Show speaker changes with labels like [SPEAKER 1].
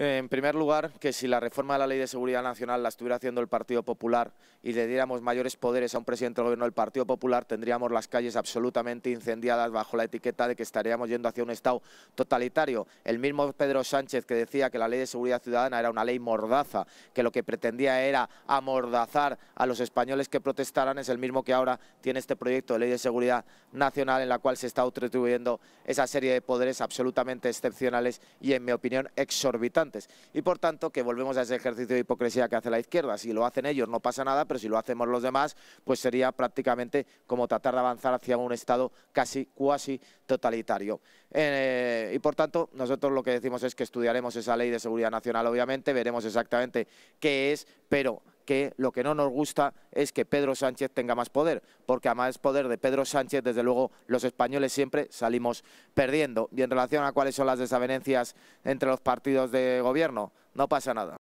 [SPEAKER 1] Eh, en primer lugar, que si la reforma de la Ley de Seguridad Nacional la estuviera haciendo el Partido Popular y le diéramos mayores poderes a un presidente del Gobierno del Partido Popular, tendríamos las calles absolutamente incendiadas bajo la etiqueta de que estaríamos yendo hacia un Estado totalitario. El mismo Pedro Sánchez que decía que la Ley de Seguridad Ciudadana era una ley mordaza, que lo que pretendía era amordazar a los españoles que protestaran, es el mismo que ahora tiene este proyecto de Ley de Seguridad Nacional en la cual se está atribuyendo esa serie de poderes absolutamente excepcionales y, en mi opinión, exorbitantes y por tanto que volvemos a ese ejercicio de hipocresía que hace la izquierda. Si lo hacen ellos no pasa nada, pero si lo hacemos los demás, pues sería prácticamente como tratar de avanzar hacia un Estado casi cuasi totalitario. Eh, y por tanto, nosotros lo que decimos es que estudiaremos esa ley de seguridad nacional, obviamente, veremos exactamente qué es, pero que lo que no nos gusta es que Pedro Sánchez tenga más poder, porque a más poder de Pedro Sánchez, desde luego, los españoles siempre salimos perdiendo. Y en relación a cuáles son las desavenencias entre los partidos de gobierno, no pasa nada.